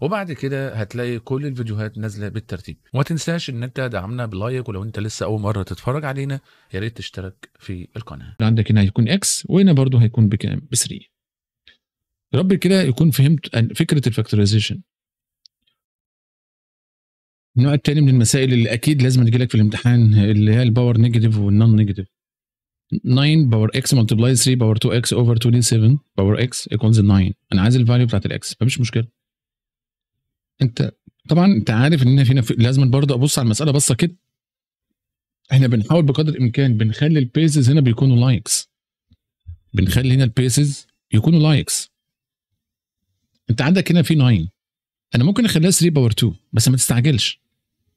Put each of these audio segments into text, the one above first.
وبعد كده هتلاقي كل الفيديوهات نازله بالترتيب وما تنساش ان انت دعمنا بلايك ولو انت لسه اول مره تتفرج علينا يا ريت تشترك في القناه عندك هنا هيكون اكس وهنا برضو هيكون بكام ب 3 يا رب كده يكون فهمت فكره الفاكتورايزيشن النوع الثاني من المسائل اللي اكيد لازم تجي لك في الامتحان اللي هي الباور نيجاتيف والنون نيجاتيف 9 باور اكس ملتبلاي 3 باور 2 اكس اوفر 27 باور اكس ايكوالز 9 انا عايز الفاليو بتاعت الاكس مفيش مشكله انت طبعا انت عارف ان فينا في لازم برضه ابص على المساله بصه كده احنا بنحاول بقدر الامكان بنخلي البيسز هنا بيكونوا لايكس بنخلي هنا البيسز يكونوا لايكس انت عندك هنا في 9 انا ممكن اخليها 3 باور 2 بس ما تستعجلش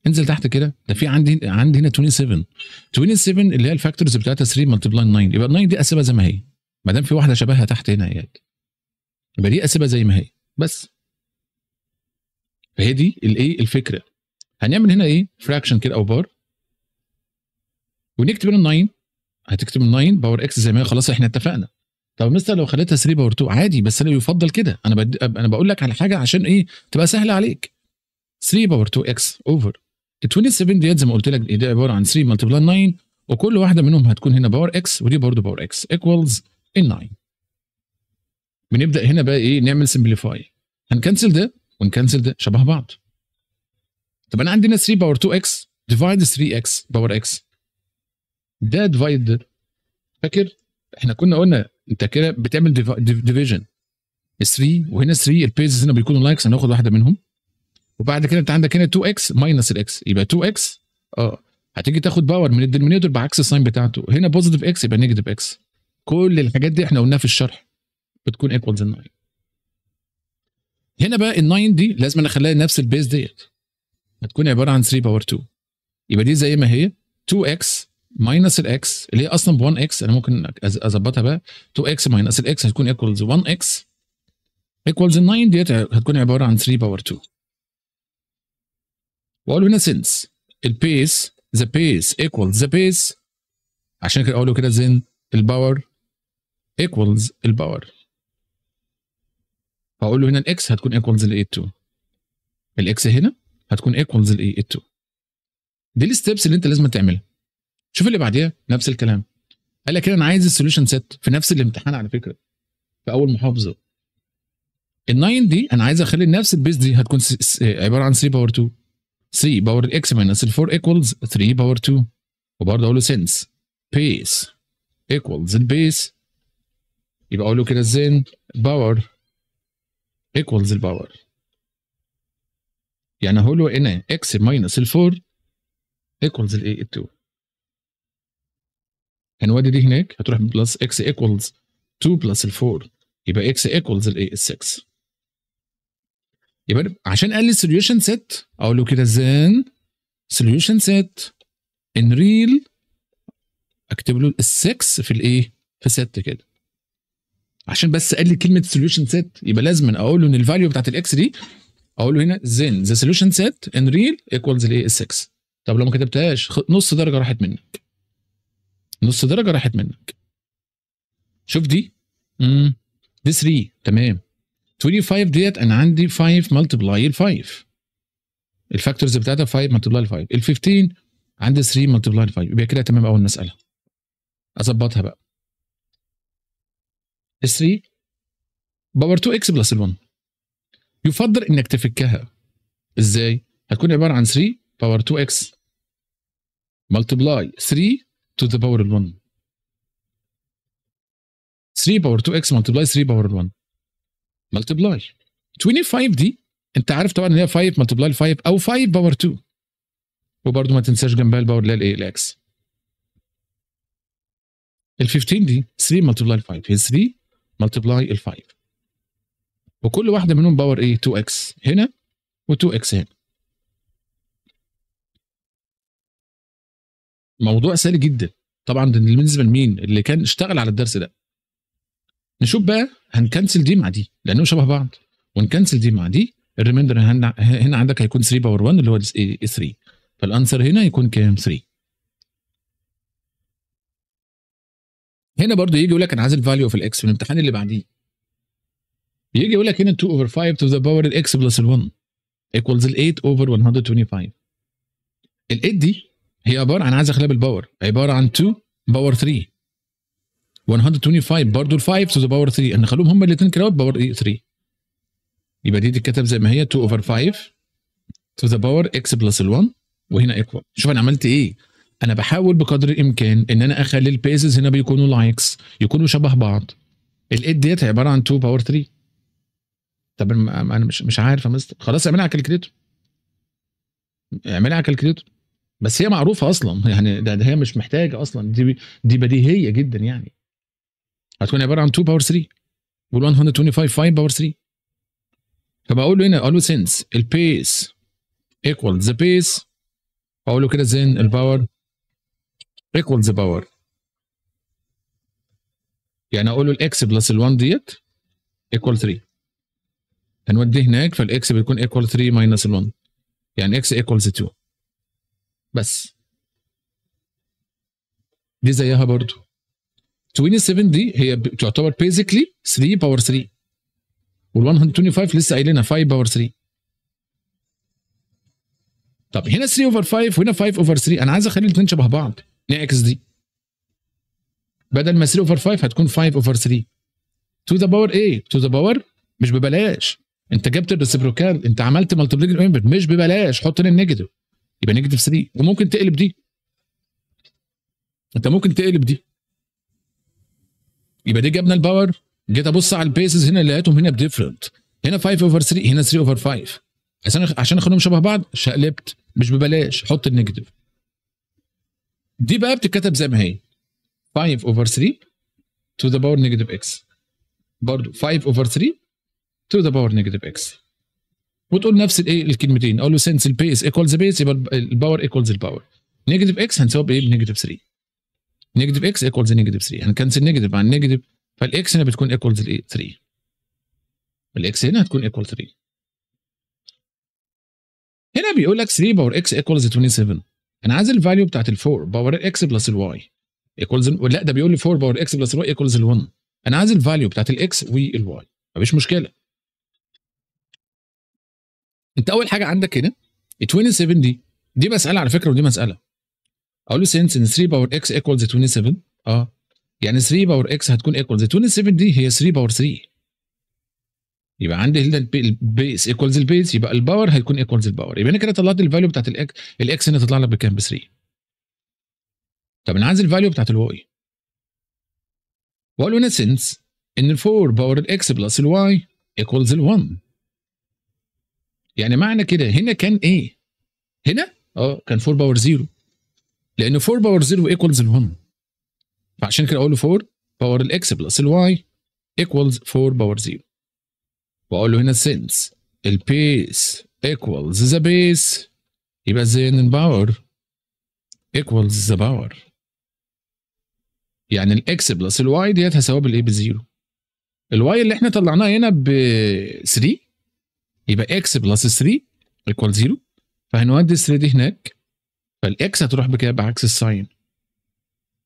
انزل تحت كده ده في عندي عندي هنا 27 27 اللي هي الفاكتورز بتاعتها 3 ملتبلاي 9 يبقى 9 دي اسيبها زي ما هي ما دام في واحده شبهها تحت هنا اياد يبقى دي اسيبها زي ما هي بس فهي دي الايه الفكره هنعمل هنا ايه فراكشن كده او بار ونكتب هنا 9 هتكتب 9 باور اكس زي ما خلاص احنا اتفقنا طب مثلا لو خليتها 3 باور 2 عادي بس انا يفضل كده انا بد... انا بقول لك على حاجه عشان ايه تبقى سهله عليك 3 باور 2 اكس اوفر 27 ديت زي ما قلت لك دي عباره عن 3 ملتبلاي 9 وكل واحده منهم هتكون هنا باور اكس ودي برضه باور اكس ايكوالز ال 9 بنبدا هنا بقى ايه نعمل سمبليفاي هنكنسل ده ونكنسل ده شبه بعض طب انا عندي هنا 3 باور 2 اكس ديفايد 3 اكس باور اكس ده ديفايد فاكر احنا كنا قلنا انت كده بتعمل ديفيجن 3 وهنا 3 البيزز هنا بيكونوا لايكس هناخد واحده منهم وبعد كده انت عندك هنا 2 اكس ماينس الاكس يبقى 2 اكس اه هتيجي تاخد باور من الدينومينيتور بعكس الساين بتاعته هنا بوزيتيف اكس يبقى نيجاتيف اكس كل الحاجات دي احنا قلناها في الشرح بتكون ايكوالز 9 هنا بقى ال9 دي لازم انا اخليها نفس البيز ديت هتكون عباره عن 3 باور 2 يبقى دي زي ما هي 2x ماينس الاكس اللي هي اصلا ب 1x انا ممكن اظبطها بقى 2x ماينس الاكس هتكون ايكوالز 1x ايكوالز 9 ديت هتكون عباره عن 3 باور 2 واقول هنا سينس البيس ذا بيس ايكوالز ذا بيس عشان كده اقول له كده زين الباور ايكوالز الباور فاقول له هنا الاكس هتكون ايكوالز ل 2 الاكس هنا هتكون ايكوالز ل 2 دي الستبس اللي انت لازم تعملها شوف اللي بعديها نفس الكلام قال لك انا عايز السوليوشن سيت في نفس الامتحان على فكره في اول محافظه ال9 دي انا عايز اخلي نفس البيس دي هتكون عباره عن 3 باور 2 3 باور اكس ماينس ال4 ايكوالز 3 باور 2 وبرضه اقول له سينس بيس ايكوالز البيس يبقى اقول له كده زين باور equals الباور يعني هقول له انا اكس ماينس ال 4 equals ال ايه ال 2 هنودي دي هناك هتروح بلس اكس equals 2 بلس ال 4 يبقى اكس equals ال ال 6 يبقى عشان قال لي solution set اقول له كده زين solution set in real اكتب له ال 6 في الايه في 6 كده عشان بس قال لي كلمه سوليوشن سيت يبقى لازم اقول له ان الفاليو بتاعت الاكس دي اقول له هنا زين ذا سوليوشن سيت ان ريل ايكوالز الايه 6 طب لو ما كتبتهاش نص درجه راحت منك نص درجه راحت منك شوف دي امم دي 3 تمام 25 ديت انا عندي 5 ملتبلاي ال 5 الفاكتورز بتاعتها 5 ملتبلاي ال 5 ال 15 عندي 3 ملتبلاي ال 5 يبقى كده تمام اول مساله اظبطها بقى 3 باور 2 اكس بلس 1 يفضل انك تفكها ازاي؟ هتكون عباره عن 3 باور 2 اكس ملتبلاي 3 تو ذا باور 1 3 باور 2 اكس ملتبلاي 3 باور 1 ملتبلاي 25 دي انت عارف طبعا ان هي 5 ملتبلاي 5 او 5 باور 2 وبرضه ما تنساش جنبها الباور اللي هي الاكس ال 15 دي 3 ملتبلاي 5 هي 3 ملتبلاي ال5 وكل واحده منهم باور ايه 2 اكس هنا و2 اكس هنا موضوع سهل جدا طبعا بالنسبه لمين اللي كان اشتغل على الدرس ده نشوف بقى هنكنسل دي مع دي لانهم شبه بعض ونكنسل دي مع دي الريميندر هنا عندك هيكون 3 باور 1 اللي هو 3 فالانسر هنا يكون كام 3 هنا برضو يجي يقول لك انا عايز الفاليو اوف الاكس في الامتحان اللي بعديه يجي يقول لك هنا 2 اوفر 5 تو ذا باور الاكس بلس ال 1 ايكوالز ال 8 اوفر 125 ال 8 دي هي عباره عن عايز اخليها بالباور عباره عن 2 باور 3 125 برضه ال 5 تو ذا باور 3 انا خلوهم هما الاثنين كده باور 3 يبقى دي تتكتب زي ما هي 2 اوفر 5 تو ذا باور اكس بلس ال 1 وهنا ايكوال شوف انا عملت ايه انا بحاول بقدر الامكان ان انا اخلي البيزز هنا بيكونوا لايكس يكونوا شبه بعض الايد ديت عباره عن 2 باور 3 طب انا مش مش عارف يا مستر خلاص اعملها على الكالكليتر اعملها على الكالكليتر بس هي معروفه اصلا يعني ده, ده هي مش محتاجه اصلا دي دي بديهيه جدا يعني هتكون عباره عن 2 باور 3 وال 125 5 باور 3 فبقول له هنا اقول له سينس البيس ايكوال ذا بيس اقول له كده زين الباور equals the power يعني اقول له الاكس بلس ال1 ديت ايكوال 3 هنوديه هناك فالاكس بيكون ايكوال 3 ماينس ال1 يعني اكس equals 2 بس دي زيها برضو 27 دي هي تعتبر بيزيكلي 3 باور 3 وال 125 لسه قايلينها 5 باور 3 طب هنا 3 اوفر 5 وهنا 5 اوفر 3 انا عايز اخلي الاثنين شبه بعض نعكس دي بدل ما 3 اوفر 5 هتكون 5 اوفر 3 تو ذا باور ايه تو ذا باور مش ببلاش انت جبت الريسبروكال انت عملت مالتيبليكيشن انفرت مش ببلاش حط لي النيجاتيف يبقى نيجاتيف 3 وممكن تقلب دي انت ممكن تقلب دي يبقى دي جبنا الباور جيت ابص على البيسز هنا لقيتهم هنا بديفرنت هنا 5 اوفر 3 هنا 3 اوفر 5 عشان عشان اخدهم شبه بعض شقلبت مش ببلاش حط النيجاتيف دي بقى بتتكتب زي ما هي 5 اوفر 3 تو ذا باور نيجاتيف اكس برضه 5 اوفر 3 تو ذا باور نيجاتيف اكس وتقول نفس الايه الكلمتين اقول له سنس البيس ايكوال ذا بيس يبقى الباور ذا باور نيجاتيف اكس هنساوي بايه بنيجاتيف 3 نيجاتيف اكس ذا نيجاتيف 3 هنكنسل نيجاتيف عن نيجاتيف فالاكس هنا بتكون ايكوال ذا 3 الاكس هنا هتكون ايكوال 3 هنا بيقول لك 3 باور اكس ايكوالز 27 انا عايز الفاليو بتاعت ال4 باور اكس بلس الواي ايكولز لا ده بيقول لي 4 باور اكس بلس الواي ايكولز ال 1 انا عايز الفاليو بتاعت الاكس والواي مفيش مشكله انت اول حاجه عندك هنا 27 دي دي مساله على فكره ودي مساله اقول له سينس ان 3 باور اكس ايكولز 27 اه يعني 3 باور اكس هتكون ايكولز 27 دي هي 3 باور 3 يبقى عندي هنا البيس ايكوالز البيس يبقى الباور هيكون ايكوالز الباور يبقى انا كده طلعت الفاليو بتاعت الاكس الاكس هنا تطلع لك بكام ب 3 طب انا عايز الفاليو بتاعت الواي واقول له ان سنس ان 4 باور الاكس بلس الواي ايكوالز ال 1 يعني معنى كده هنا كان ايه؟ هنا اه كان 4 باور 0 لان 4 باور 0 ايكوالز ال 1 فعشان كده اقول له 4 باور الاكس بلس الواي ايكوالز 4 باور 0 واقول له هنا سينس البيس ايكوالز ذا بيس يبقى ان الباور ايكوالز ذا باور يعني الاكس بلس الواي ديت هتساوي بالايه بزيرو الواي اللي احنا طلعناه هنا ب 3 يبقى اكس بلس 3 ايكوال زيرو فهنودي 3 دي هناك فالاكس هتروح بكده بعكس الساين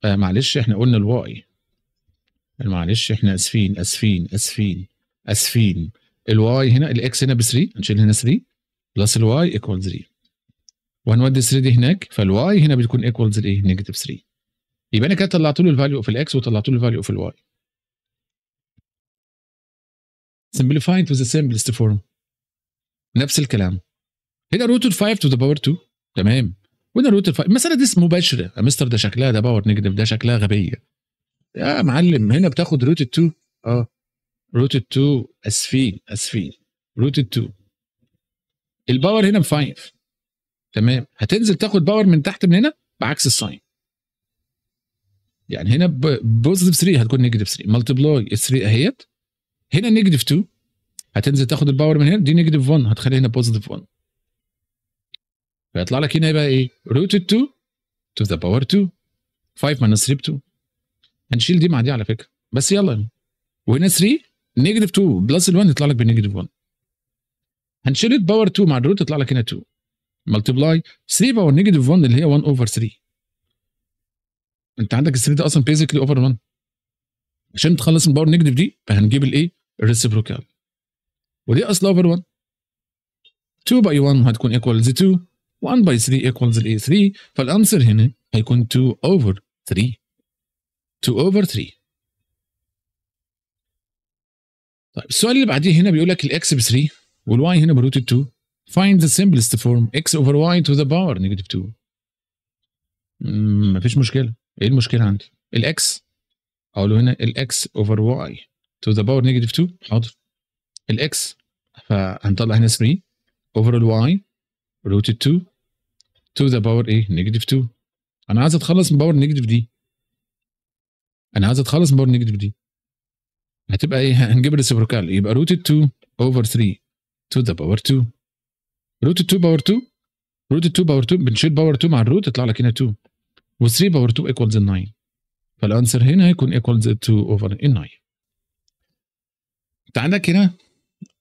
آه معلش احنا قلنا الواي معلش احنا اسفين اسفين اسفين اسفين الواي هنا الاكس هنا ب 3 هنشيل هنا 3 بلس الواي ايكوال 3 وهنودي 3 دي هناك فالواي هنا بتكون ايكوالز الايه؟ نيجاتيف 3 يبقى انا كده طلعت له الفاليو في الاكس وطلعت له الفاليو في الواي سمبليفاي to the simplest form نفس الكلام هنا روت 5 to the باور 2 تمام وهنا روت 5 المساله دي مباشره يا مستر ده شكلها ده باور نيجاتيف ده شكلها غبيه يا معلم هنا بتاخد روت 2 اه روتد 2 اسفين اسفين روتد 2 الباور هنا ب 5 تمام هتنزل تاخد باور من تحت من هنا بعكس الساين يعني هنا بوزيتيف 3 هتكون نيجاتيف 3 ملتبلاي 3 اهيت هنا نيجاتيف 2 هتنزل تاخد الباور من هنا دي نيجاتيف 1 هتخلي هنا بوزيتيف 1 فيطلع لك هنا يبقى ايه روتد 2 تو ذا باور 2 5 ماينس 3 ب 2 هنشيل دي مع دي على فكره بس يلا وهنا 3 نيجاتيف 2 بلس ال1 يطلع لك بالنيجاتيف 1 هنشيل باور 2 مع الروت يطلع لك هنا 2 ملتبلاي 3 باور نيجاتيف 1 اللي هي 1 اوفر 3 انت عندك ال 3 ده اصلا بيزيكلي اوفر 1 عشان تخلص من باور نيجاتيف دي فهنجيب الايه الريسبروكال ودي اصلا اوفر 1 2 باي 1 هتكون ايكوالز 2 1 باي 3 ايكوالز الايه 3 فالانسر هنا هيكون 2 اوفر 3 2 اوفر 3 طيب السؤال اللي بعديه هنا بيقول لك الاكس ب 3 والواي هنا بروت 2 فايند ذا سمبلست فورم x over y to the power نيجاتيف 2 مفيش مشكله ايه المشكله عندي الاكس اقول له هنا الاكس اوفر واي تو ذا باور نيجاتيف 2 حاضر الاكس فهنطلع هنا 3 اوفر الواي روت 2 تو ذا باور ايه نيجاتيف 2 انا عايز اتخلص من باور نيجاتيف دي انا عايز اتخلص من باور نيجاتيف دي هتبقى ايه هنجيب الريسبروكال يبقى روت 2 اوفر 3 تو ذا باور 2 روت 2 باور 2 روت 2 باور 2 بنشيل باور 2 مع الروت يطلع لك هنا 2 و3 باور 2 ايكوالز 9 فالانسر هنا هيكون ايكوالز 2 اوفر 9 انت عندك هنا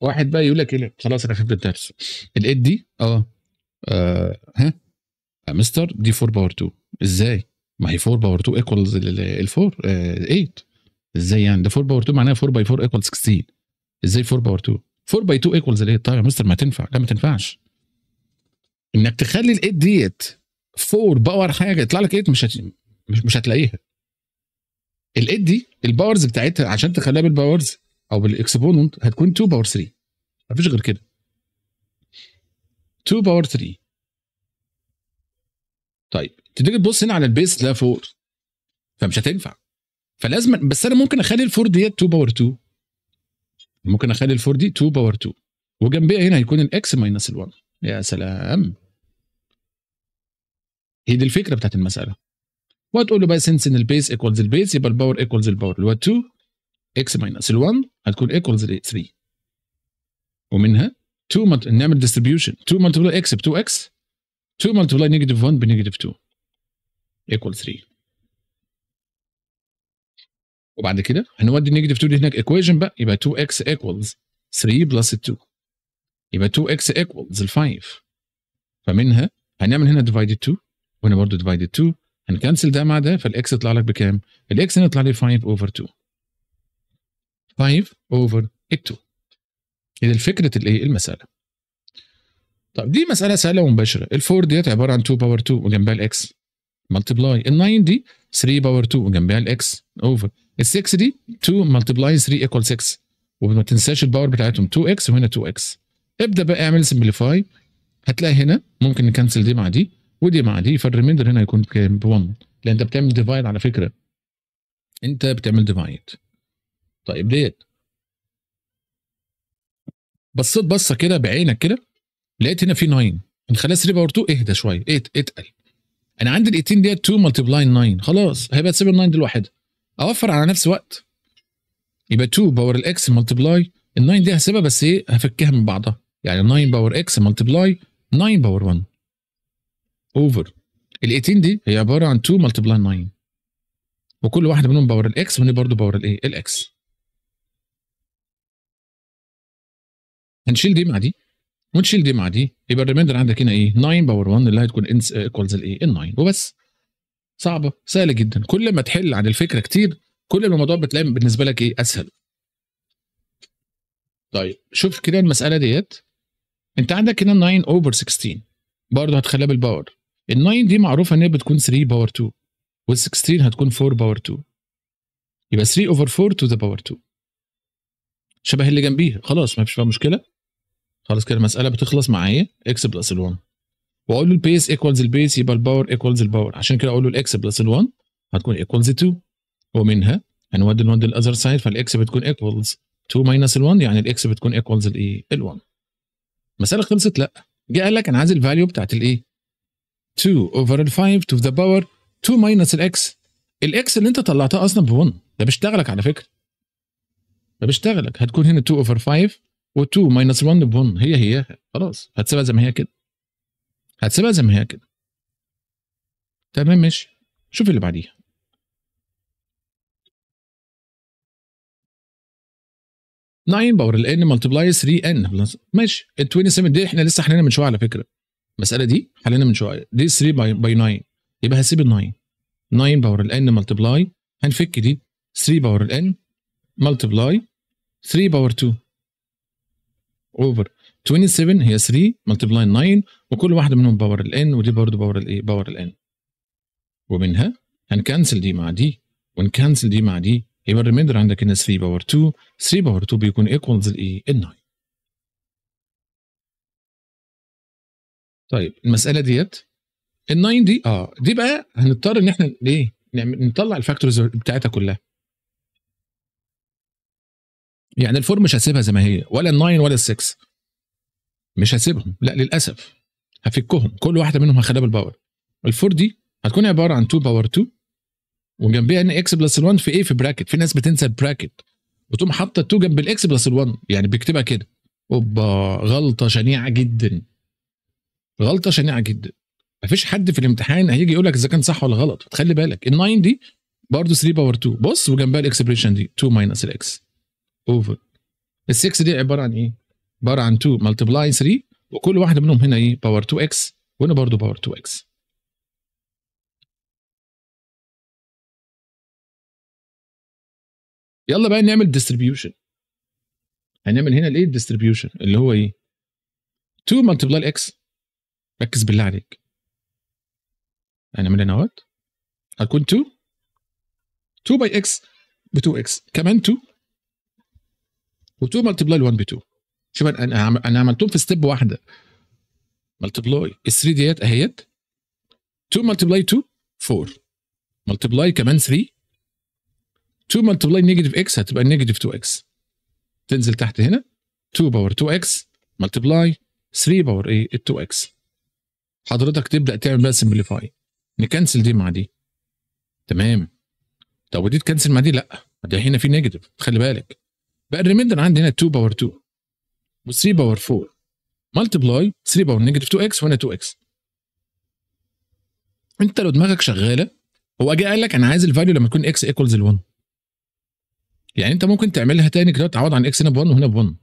واحد بقى يقول لك ايه خلاص انا فهمت الدرس ال8 دي آه،, اه ها مستر دي 4 باور 2 ازاي ما هي 4 باور 2 ايكوالز ال 4 8 ازاي يعني ده 4 باور 2 معناها 4 باي 4 ايكوال 16 ازاي 4 باور 2 4 باي 2 ايكوال الايه طيب يا مستر ما تنفع لا ما تنفعش انك تخلي الايد ديت 4 باور حاجه يطلع لك 8 مش هت... مش, مش هتلاقيها الايد دي الباورز بتاعتها عشان تخليها بالباورز او بالاكسبوننت هتكون 2 باور 3 مفيش غير كده 2 باور 3 طيب تيجي تبص هنا على البيس لا 4 فمش هتنفع فلازم بس انا ممكن اخلي الفور ديت 2 باور 2 ممكن اخلي الفور دي 2 باور 2 وجنبها هنا هيكون الاكس ماينس ال1 يا سلام هي دي الفكره بتاعت المساله وهتقول له بقى سنس ان البيس ايكوالز البيس يبقى الباور ايكوالز الباور اللي هو 2 اكس ماينس ال1 هتكون ايكوالز 3 ومنها 2 ملت... نعمل ديستريبيوشن 2 ملتبلاي اكس ب 2 اكس 2 ملتبلاي نيجاتيف 1 بنيجاتيف 2 ايكوال 3 وبعد كده هنودي النيجاتيف 2 دي هناك ايكويشن بقى يبقى 2x ايكوالز 3 بلس 2 يبقى 2x ايكوالز ال 5 فمنها هنعمل هنا ديفايد 2 وهنا برضه ديفايد 2 هنكنسل ده مع ده فالاكس يطلع لك بكام؟ الاكس هنا يطلع لي 5 اوفر 2 5 اوفر 2 دي فكره الايه؟ المساله طب دي مساله سهله ومباشره الفور ديت عباره عن 2 باور 2 وجنبها الاكس ملتبلاي ال9 دي 3 باور 2 جنبها الاكس اوفر ال6 دي 2 ملتبلاي 3 ايكوال 6 وما تنساش الباور بتاعتهم 2 اكس وهنا 2 اكس ابدا بقى اعمل سمبليفاي هتلاقي هنا ممكن نكنسل دي مع دي ودي مع دي فالريميندر هنا هيكون ب 1 لان انت بتعمل ديفايد على فكره انت بتعمل ديفايد طيب ديت بصيت بصه كده بعينك كده لقيت هنا في 9 من خلال 3 باور 2 اهدى شويه ايه؟ اتقل انا عندي ال 18 ديت 2 بلاين 9 خلاص هيبقى 7 9 دي لوحدها اوفر على نفس وقت يبقى 2 باور الاكس بلاي ال 9 دي هسيبها بس ايه هفكها من بعضها يعني 9 باور اكس بلاي 9 باور 1 اوفر ال 18 دي هي عباره عن 2 ملتبلاي 9 وكل واحده منهم باور الاكس ومنهم برضه باور الايه الاكس هنشيل دي مع دي ونشيل دي مع دي يبقى الريميندر عندك هنا ايه 9 باور 1 اللي هتكون انس ايكوالز الايه ال 9 وبس صعبه سهله جدا كل ما تحل عن الفكره كتير كل ما الموضوع بتلاقي بالنسبه لك ايه اسهل طيب شوف كده المساله ديت انت عندك هنا 9 اوفر 16 برضه هتخليها بالباور ال 9 دي معروفه ان هي بتكون 3 باور 2 وال 16 هتكون 4 باور 2 يبقى 3 اوفر 4 تو ذا باور 2 شبه اللي جنبيها خلاص ما فيش فيها مشكله خلاص كده المساله بتخلص معايا اكس بلس ال1 واقول له البيس ايكوالز البيس يبقى الباور ايكوالز الباور عشان كده اقول له الاكس بلس ال1 هتكون ايكوالز 2 ومنها هنودي ال1 للاذر سايد فالاكس بتكون ايكوالز 2 ماينس ال1 يعني الاكس بتكون ايكوالز الايه ال1 المساله خلصت لا جه قال لك انا عايز الفاليو بتاعت الايه 2 اوفر ال 5 تو ذا باور 2 ماينس الاكس الاكس اللي انت طلعتها اصلا ب 1 ده بيشتغلك على فكره ده بيشتغلك هتكون هنا 2 اوفر 5 و2 ماينس 1 ب1 هي هي خلاص هتسيبها زي ما هي كده هتسيبها زي ما هي كده تمام ماشي شوف اللي بعديها ناين باور ال n ملتبلاي 3 n بلس ماشي ال 27 دي احنا لسه حلينا من شويه على فكره المساله دي حلينا من شويه دي 3 باي, باي 9 يبقى هسيب ال 9 9 باور ال n ملتبلاي هنفك دي 3 باور ال n ملتبلاي 3 باور 2 اوفر 27 هي 3 ملتبلاي 9 وكل واحده منهم باور الان ودي برضه باور ايه باور الان ومنها هنكنسل دي مع دي ونكنسل دي مع دي يبقى الريميندر عندك هنا 3 باور 2 3 باور 2 بيكون ايكوالز الايه ال 9 طيب المساله ديت ال 9 دي اه دي بقى هنضطر ان احنا ايه نعمل نطلع الفاكتورز بتاعتها كلها يعني الفور مش هسيبها زي ما هي ولا الناين ولا السكس مش هسيبهم لا للاسف هفكهم كل واحده منهم هخليها بالباور الفور دي هتكون عباره عن 2 باور 2 وجنبيها ان اكس بلس 1 في ايه في براكت في ناس بتنسى البراكت وتقوم حاطه 2 جنب الاكس بلس 1 يعني بيكتبها كده اوبا غلطه شنيعه جدا غلطه شنيعه جدا مفيش حد في الامتحان هيجي يقول لك اذا كان صح ولا غلط خلي بالك ال9 دي برضه 3 باور 2 بص وجنبها الاكسبريشن دي 2 ماينس الاكس اوفر ال6 دي عباره عن ايه؟ عباره عن 2 ملتبلاي 3 وكل واحده منهم هنا ايه؟ باور 2 اكس وهنا برضه باور 2 اكس يلا بقى نعمل ديستريبيوشن هنعمل هنا الايه ديستريبيوشن اللي هو ايه 2 ملتبلاي اكس ركز بالله عليك هنعمل هنا اهوت هتكون 2 2 باي اكس ب 2 اكس كمان 2 و2 ملتبلاي ل1 ب2 شوف انا انا عملتهم في ستيب واحده ملتبلاي ال 3 ديت اهيت 2 ملتبلاي 2 4 ملتبلاي كمان 3 2 ملتبلاي نيجاتيف اكس هتبقى نيجاتيف 2 اكس تنزل تحت هنا 2 باور 2 اكس ملتبلاي 3 باور ايه 2 اكس حضرتك تبدا تعمل بقى سمبليفاي نكنسل دي مع دي تمام طب ودي تكنسل مع دي لا ده هنا في نيجاتيف خلي بالك فالريميندر عندي هنا 2 باور 2 و 3 باور 4 ملتبلاي 3 باور نيجاتيف 2 اكس وهنا 2 اكس انت لو دماغك شغاله هو جه قال لك انا عايز الفاليو لما تكون اكس ايكوالز ال 1 يعني انت ممكن تعملها تاني كده تعوض عن اكس هنا ب 1 وهنا ب 1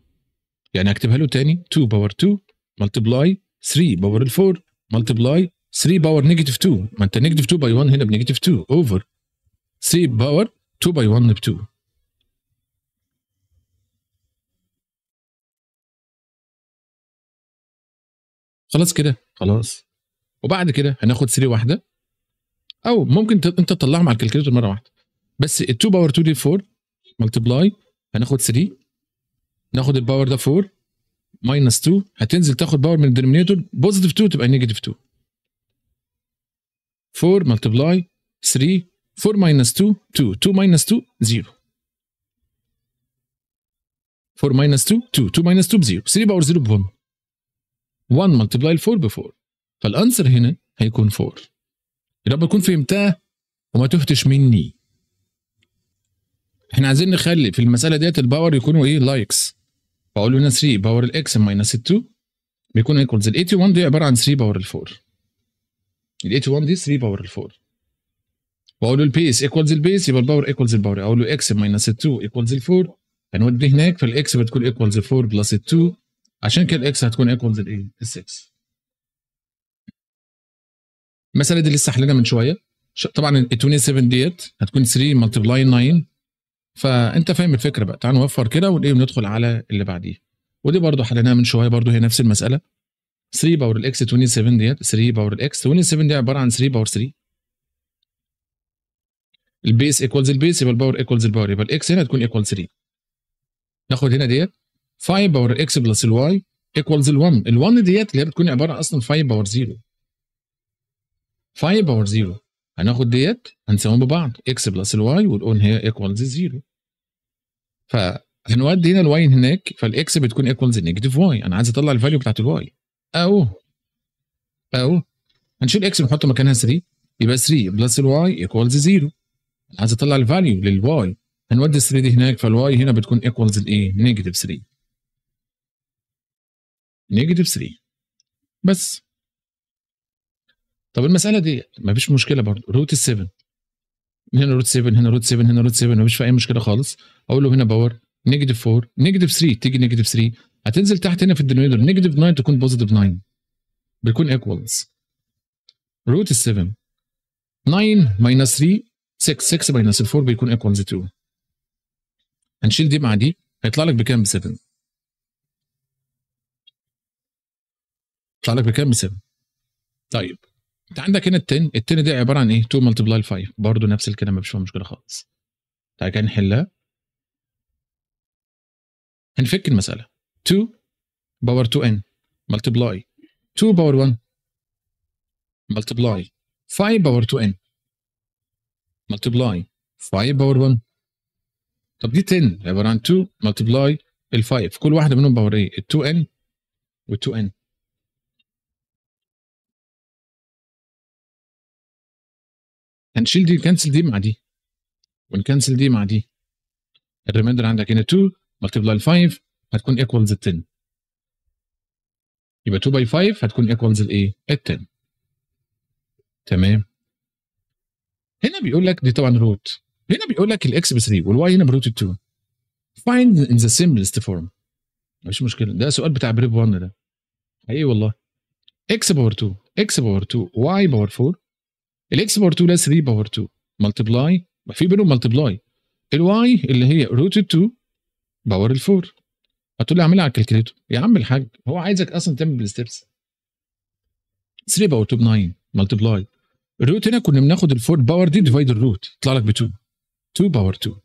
يعني اكتبها له تاني 2 باور 2 ملتبلاي 3 باور 4 ملتبلاي 3 باور نيجاتيف 2 ما انت نيجاتيف 2 باي 1 هنا بنيجاتيف 2 اوفر 3 باور 2 باي 1 ب 2 خلاص كده خلاص وبعد كده هناخد سري واحده او ممكن انت تطلعهم على الكالكوليتر مره واحده بس ال 2 باور 2 دي 4 ملتبلاي هناخد 3 ناخد الباور ده 4 ماينس 2 هتنزل تاخد باور من الدينومينيتور بوزيتيف 2 تبقى نيجاتيف 2 4 ملتبلاي 3 4 ماينس 2 2 2 ماينس 2 0 4 ماينس 2 2 2 ماينس 2 ب 0 3 باور 0 ب 1 1 ملتبلاي 4 ب 4 فالانسر هنا هيكون 4 يا رب تكون فهمتها وما تهتش مني احنا عايزين نخلي في المساله ديت الباور يكونوا ايه لايكس فاقول هنا 3 باور الاكس ماينس 2 بيكون ايكوالز ال 81 دي عباره عن 3 باور ال 4 ال 81 دي 3 باور ال 4 واقول له البيس ايكوالز البيس يبقى الباور ايكوالز الباور اقول له اكس ماينس 2 ايكوالز 4 هنودي هناك فالاكس بتكون ايكوالز 4 بلس 2 عشان كده الاكس هتكون ايكوالز لايه؟ اس اكس المساله دي لسه حليناها من شويه طبعا ال 27 ديت هتكون 3 ملتبلاي 9 فانت فاهم الفكره بقى تعال نوفر كده وايه وندخل على اللي بعديه ودي برضو حليناها من شويه برضو هي نفس المساله 3 باور الاكس 27 ديت 3 باور الاكس 27 دي عباره عن 3 باور 3 البيس ايكوالز البيس يبقى الباور ايكوالز الباور يبقى الاكس هنا تكون ايكوال 3 ناخد هنا ديت 5 باور اكس بلس الواي ايكوالز ال1 ال1 ديت اللي هي بتكون عباره اصلا 5 باور 0 5 باور 0 هناخد ديت هنساويهم ببعض اكس بلس الواي والاون هي ايكوالز 0 فهنودي هنا الواي هناك فالاكس بتكون ايكوالز نيجاتيف واي انا عايز اطلع الفاليو بتاعت الواي او او هنشيل اكس ونحط مكانها 3 يبقى 3 بلس الواي ايكوالز 0 انا عايز اطلع الفاليو للواي هنودي 3 دي هناك فالواي هنا بتكون ايكوالز الايه نيجاتيف 3 نيجاتيف 3 بس طب المساله دي مفيش مشكله برضه روت 7 هنا روت 7 هنا روت 7 هنا روت 7 مفيش في اي مشكله خالص اقول له هنا باور نيجاتيف 4 نيجاتيف 3 تيجي نيجاتيف 3 هتنزل تحت هنا في الدينومينيتور نيجاتيف 9 تكون بوزيتيف 9 بيكون ايكوالز روت 7 9 ماينس 3 6 6 ماينس 4 بيكون ايكوالز 2 هنشيل دي مع دي هيطلع لك بكام ب 7 يطلع لك بكام؟ ب7 طيب انت عندك هنا التن التن دي عباره عن ايه؟ 2 ملتبلاي 5 برضه نفس الكلام مش فيها مشكله خالص تعالى كده نحلها هنفك المساله 2 باور 2 n ملتبلاي 2 باور 1 ملتبلاي 5 باور 2 n ملتبلاي 5 باور 1 طب دي 10 عباره عن 2 ملتبلاي ال 5 كل واحده منهم باور ايه؟ ال 2 n وال 2 n هنشيل دي نكنسل دي مع دي ونكنسل دي مع دي الريمايندر عندك هنا 2 ملتبلاي 5 هتكون ايكوالز 10 يبقى 2 باي 5 هتكون ايكوالز الايه؟ ال 10 تمام هنا بيقول لك دي طبعا روت هنا بيقول لك الاكس ب 3 والواي هنا بروت 2 فايند ان ذا simplest فورم مفيش مشكله ده سؤال بتاع بريب 1 ده حقيقي والله اكس باور 2 اكس باور 2 واي باور 4 الاكس باور 2 لس 3 باور 2 ملتبلاي ما في بينهم ملتبلاي الواي اللي هي روت 2 باور 4 هتقول لي اعملها على الكالكليتر يا عم الحاج هو عايزك اصلا تعمل بالستبس 3 باور 2 ب 9 ملتبلاي الروت هنا كنا بناخد الفور باور دي ديفايد الروت يطلع لك ب 2 2 باور 2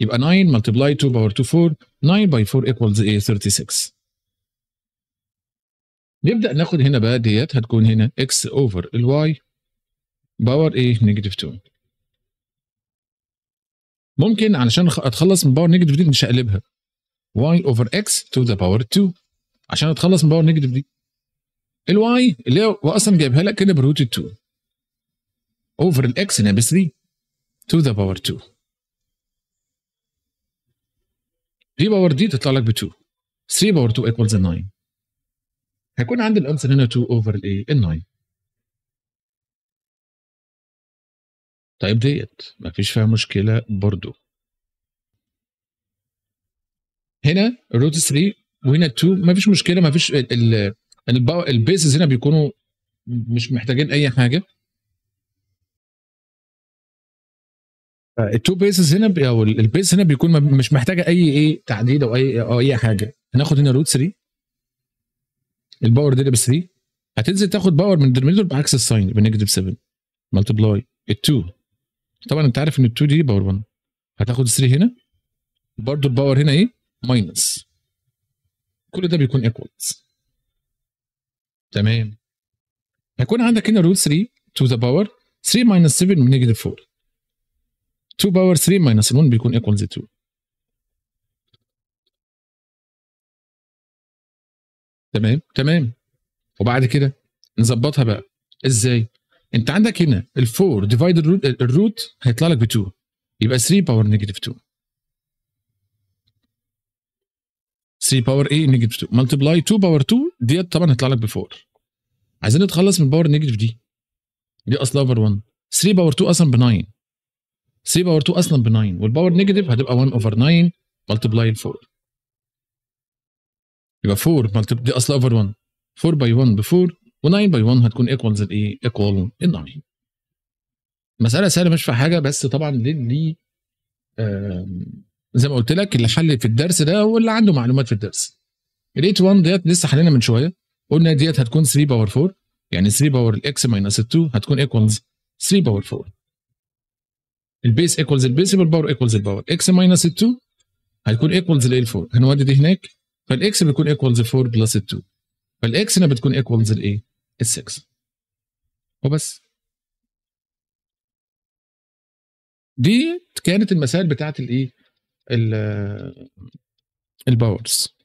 يبقى 9 ملتبلاي 2 باور 2 4 9 باي 4 ايكوالز ايه 36 نبدا ناخد هنا بقى ديت هتكون هنا اكس اوفر الواي باور ايه نيجاتيف 2 ممكن علشان اتخلص من باور نيجاتيف دي مش هقلبها واي اوفر اكس تو ذا باور 2 عشان اتخلص من باور نيجاتيف دي الواي اللي هو اصلا جايبها لك كده بروت 2 اوفر الاكس ب 3 تو ذا باور 2 دي باور دي تطلع لك ب 2 3 باور 2 ايكوالز 9 هيكون عندي الانسر هنا 2 اوفر الايه ال9 طيب ديت مفيش فيها مشكله برضو هنا روت 3 وهنا 2 مفيش مشكله مفيش البيسز هنا بيكونوا مش محتاجين اي حاجه آه، التو بيسز هنا او البيس هنا بيكون مش محتاجه اي ايه تعديل او اي او اي حاجه هناخد هنا روت 3 الباور دي بس 3 هتنزل تاخد باور من الدرميدور بعكس الساين بنيجاتيف 7 ملتبلاي ال 2 طبعا انت عارف ان ال 2 دي باور 1 هتاخد 3 هنا برضه الباور هنا ايه ماينس كل ده بيكون ايكوالز تمام هيكون عندك هنا روت 3 تو ذا باور 3 ماينس 7 بنيجاتيف 4 2 باور 3 ماينس 1 بيكون ايكوالز 2 تمام تمام وبعد كده نظبطها بقى ازاي انت عندك هنا ال4 ديفايد الروت هيطلع لك ب 2 يبقى 3 باور نيجاتيف 2 3 باور ايه نيجاتيف 2 ملتبلاي 2 باور 2 ديت طبعا هيطلع لك ب 4 عايزين نتخلص من باور نيجاتيف دي دي اصلا باور 1 3 باور 2 اصلا ب 9 3 باور 2 اصلا ب 9 والباور نيجاتيف هتبقى 1 اوفر 9 ملتبلاي 4 يبقى 4 مالتي دي اصل اوفر 1 4 باي 1 ب 4 و9 باي 1 هتكون ايكوالز الايه؟ ايكوال ال 9 مساله سهله مش في حاجه بس طبعا للي زي ما قلت لك اللي حل في الدرس ده هو اللي عنده معلومات في الدرس ريت 1 ديت لسه حلينا من شويه قلنا ديت هتكون 3 باور 4 يعني 3 باور الاكس ماينس 2 هتكون ايكوالز 3 باور 4 البيس ايكوالز البيس والباور ايكوالز الباور اكس ماينس 2 هيكون ايكوالز ال 4 هنودي دي هناك فالاكس بيكون ايكوالز 4 بلس 2 فالاكس هنا بتكون ايكوالز الايه؟ ال 6 وبس دي كانت المسائل بتاعت الايه؟ الباورز